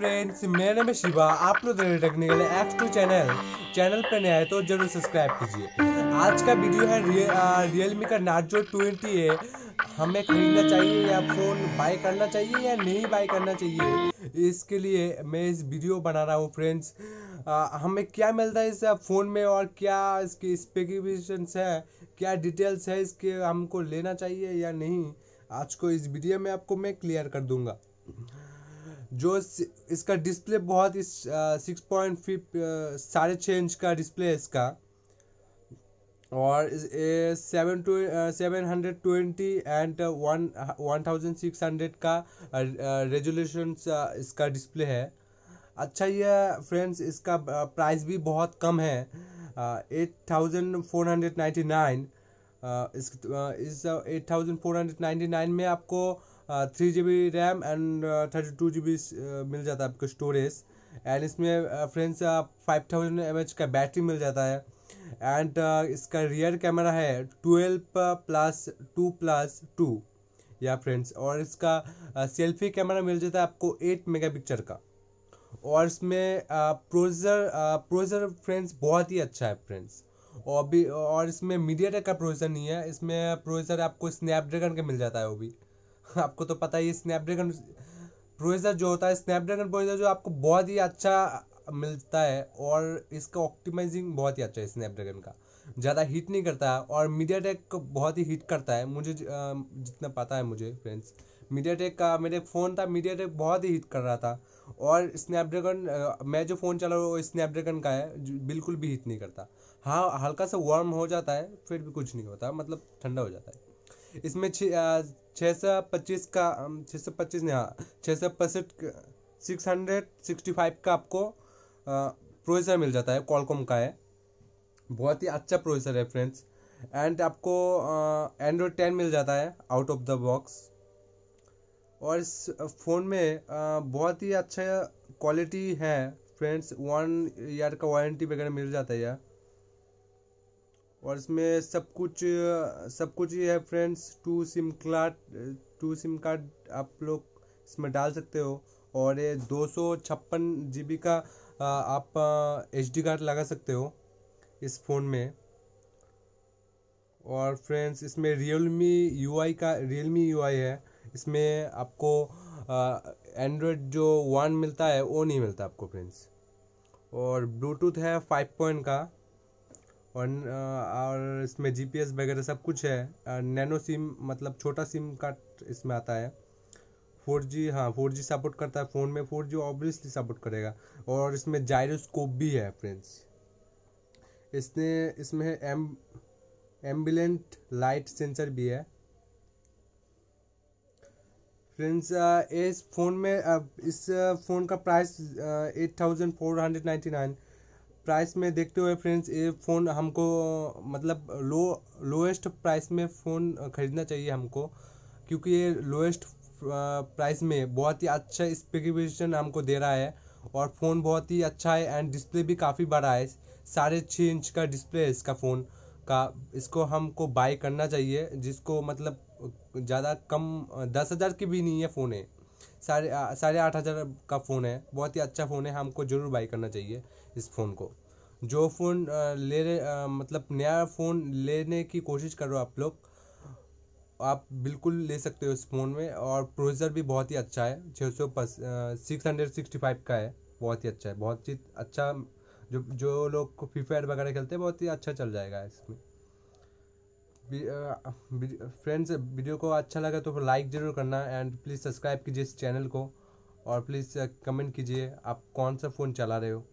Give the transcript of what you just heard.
friends मेरा नाम है शिवा आप लोग देखने के लिए एक्स टू चैनल चैनल पर नहीं आए तो जरूर सब्सक्राइब कीजिए आज का वीडियो है रिय, रियल मी का नार्जो ट्वेंटी है हमें खरीदना चाहिए या फ़ोन बाय करना चाहिए या नहीं बाय करना चाहिए इसके लिए मैं इस वीडियो बना रहा हूँ फ्रेंड्स हमें क्या मिलता है इस फ़ोन में और क्या इसकी स्पेसिफिकेशंस है क्या डिटेल्स है इसके हमको लेना चाहिए या नहीं आज को इस वीडियो में आपको मैं क्लियर कर दूँगा जो इसका डिस्प्ले बहुत ही सिक्स पॉइंट फिफ्ट साढ़े छः इंच का डिस्प्ले है इसका और seven two seven hundred twenty and one one thousand six hundred का रेजोल्यूशन इसका डिस्प्ले है अच्छा ये फ्रेंड्स इसका प्राइस भी बहुत कम है eight thousand four hundred ninety nine इस eight thousand four hundred ninety nine में आपको three G B RAM and thirty two G B मिल जाता है आपको स्टोरेज एंड इसमें friends five thousand M H का बैटरी मिल जाता है एंड uh, इसका रियर कैमरा है twelve plus two plus two या फ्रेंड्स और इसका सेल्फी uh, कैमरा मिल जाता है आपको एट मेगा पिक्चर का और इसमें प्रोजर प्रोज़र फ्रेंड्स बहुत ही अच्छा है फ्रेंड्स और भी और इसमें मीडिया टेक का प्रोज़र नहीं है इसमें प्रोज़र आपको स्नैपड्रैगन का मिल जाता है वो भी आपको तो पता ही स्नैपड्रैगन प्रोसेसर जो होता है स्नैपड्रैगन प्रोसेसर जो आपको बहुत ही अच्छा मिलता है और इसका ऑप्टिमाइजिंग बहुत ही अच्छा है स्नैपड्रैगन का ज़्यादा हीट नहीं करता है और मीडिया टेक को बहुत ही हीट करता है मुझे जितना पता है मुझे फ्रेंड्स मीडिया टेक का मेरे फ़ोन था मीडिया टेक बहुत ही हीट कर रहा था और स्नैपड्रैगन मैं जो फ़ोन चला रहा हूँ वो स्नैपड्रैगन का है बिल्कुल भी हीट नहीं करता हाँ हल्का सा वार्म हो जाता है फिर भी कुछ नहीं होता मतलब ठंडा हो जाता है इसमें छः सौ पच्चीस का छः सौ पच्चीस नहीं हाँ छः सौ पैंसठ सिक्स हंड्रेड सिक्सटी फाइव का आपको प्रोसेसर मिल जाता है कॉलकॉम का है बहुत ही अच्छा प्रोसेसर है फ्रेंड्स एंड आपको एंड्रॉयड टेन मिल जाता है आउट ऑफ द बॉक्स और इस फ़ोन में आ, बहुत ही अच्छा क्वालिटी है फ्रेंड्स वन ईयर का वारंटी वगैरह मिल जाता है यार और इसमें सब कुछ सब कुछ ये है friends two SIM card two SIM card आप लोग इसमें डाल सकते हो और ये दो सौ छप्पन जी बी का आप एच डी कार्ड लगा सकते हो इस फ़ोन में और फ्रेंड्स इसमें रियल मी यू आई का रियल मी यू आई है इसमें आपको एंड्रॉयड जो वन मिलता है वो नहीं मिलता आपको फ्रेंड्स और ब्लूटूथ है फाइव पॉइंट का और और इसमें जीपीएस वगैरह सब कुछ है नैनो सिम मतलब छोटा सिम कार्ड इसमें आता है फोर जी हाँ फोर जी सपोर्ट करता है फ़ोन में फोर जी ऑब्वियसली सपोर्ट करेगा और इसमें जायरोस्कोप भी है फ्रेंड्स इसने इसमें एम एम्बुलेंट लाइट सेंसर भी है फ्रेंड्स इस फ़ोन में इस फ़ोन का price eight thousand four hundred ninety nine price में देखते हुए फ्रेंड्स ये फ़ोन हमको मतलब लो लोएस्ट प्राइस में फ़ोन ख़रीदना चाहिए हमको क्योंकि ये लोएस्ट प्राइस में बहुत ही अच्छा स्पेसिफिकेशन हमको दे रहा है और फ़ोन बहुत ही अच्छा है एंड डिस्प्ले भी काफ़ी बड़ा है साढ़े छः इंच का डिस्प्ले है इसका फ़ोन का इसको हमको बाय करना चाहिए जिसको मतलब ज़्यादा कम दस हज़ार की भी नहीं है फ़ोन है साढ़े साढ़े आठ हज़ार का फ़ोन है बहुत ही अच्छा फ़ोन है हमको ज़रूर बाई करना चाहिए इस फ़ोन को जो फ़ोन ले रहे मतलब नया फ़ोन लेने की कोशिश कर रहे हो आप लोग आप बिल्कुल ले सकते हो इस फ़ोन में और प्रोसेसर भी बहुत ही अच्छा है छः सौ सिक्स हंड्रेड सिक्सटी फाइव का है बहुत ही अच्छा है बहुत ही अच्छा जो जो लोग फ्री फायर वगैरह खेलते हैं बहुत ही अच्छा चल जाएगा इसमें फ्रेंड्स वीडियो को अच्छा लगा तो लाइक ज़रूर करना एंड प्लीज़ सब्सक्राइब कीजिए इस चैनल को और प्लीज़ कमेंट कीजिए आप कौन सा फ़ोन चला रहे हो